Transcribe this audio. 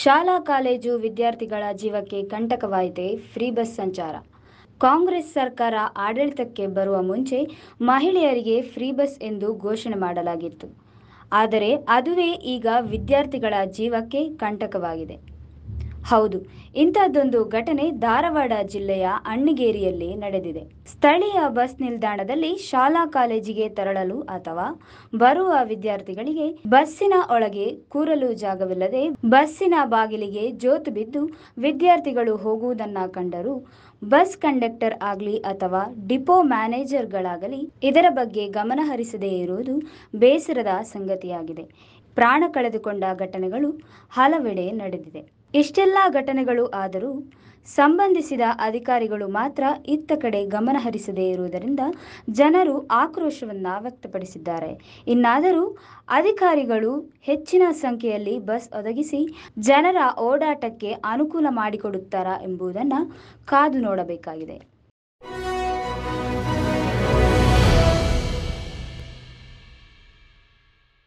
ಶಾಲಾ ಕಾಲೇಜು ವಿದ್ಯಾರ್ಥಿಗಳ ಜೀವಕ್ಕೆ ಕಂಟಕವಾಯಿತೆ ಫ್ರೀ ಬಸ್ ಸಂಚಾರ ಕಾಂಗ್ರೆಸ್ ಸರ್ಕಾರ ಆಡಳಿತಕ್ಕೆ ಬರುವ ಮುಂಚೆ ಮಹಿಳೆಯರಿಗೆ ಫ್ರೀ ಬಸ್ ಎಂದು ಘೋಷಣೆ ಮಾಡಲಾಗಿತ್ತು ಆದರೆ ಅದುವೇ ಈಗ ವಿದ್ಯಾರ್ಥಿಗಳ ಜೀವಕ್ಕೆ ಕಂಟಕವಾಗಿದೆ ಹೌದು ಇಂತಹದ್ದೊಂದು ಘಟನೆ ಧಾರವಾಡ ಜಿಲ್ಲೆಯ ಅಣ್ಣಿಗೇರಿಯಲ್ಲಿ ನಡೆದಿದೆ ಸ್ಥಳೀಯ ಬಸ್ ನಿಲ್ದಾಣದಲ್ಲಿ ಶಾಲಾ ಕಾಲೇಜಿಗೆ ತೆರಳಲು ಅಥವಾ ಬರುವ ವಿದ್ಯಾರ್ಥಿಗಳಿಗೆ ಬಸ್ಸಿನ ಒಳಗೆ ಕೂರಲು ಜಾಗವಿಲ್ಲದೆ ಬಸ್ಸಿನ ಬಾಗಿಲಿಗೆ ಜೋತು ಬಿದ್ದು ವಿದ್ಯಾರ್ಥಿಗಳು ಹೋಗುವುದನ್ನ ಕಂಡರೂ ಬಸ್ ಕಂಡಕ್ಟರ್ ಆಗಲಿ ಅಥವಾ ಡಿಪೋ ಮ್ಯಾನೇಜರ್ಗಳಾಗಲಿ ಇದರ ಬಗ್ಗೆ ಗಮನ ಹರಿಸದೇ ಇರುವುದು ಬೇಸರದ ಸಂಗತಿಯಾಗಿದೆ ಪ್ರಾಣ ಕಳೆದುಕೊಂಡ ಘಟನೆಗಳು ಹಲವೆಡೆ ನಡೆದಿದೆ ಇಷ್ಟೆಲ್ಲ ಘಟನೆಗಳು ಆದರೂ ಸಂಬಂಧಿಸಿದ ಅಧಿಕಾರಿಗಳು ಮಾತ್ರ ಇತ್ತ ಕಡೆ ಗಮನ ಹರಿಸದೇ ಇರುವುದರಿಂದ ಜನರು ಆಕ್ರೋಶವನ್ನು ವ್ಯಕ್ತಪಡಿಸಿದ್ದಾರೆ ಇನ್ನಾದರೂ ಅಧಿಕಾರಿಗಳು ಹೆಚ್ಚಿನ ಸಂಖ್ಯೆಯಲ್ಲಿ ಬಸ್ ಒದಗಿಸಿ ಜನರ ಓಡಾಟಕ್ಕೆ ಅನುಕೂಲ ಮಾಡಿಕೊಡುತ್ತಾರಾ ಎಂಬುದನ್ನು ಕಾದು ನೋಡಬೇಕಾಗಿದೆ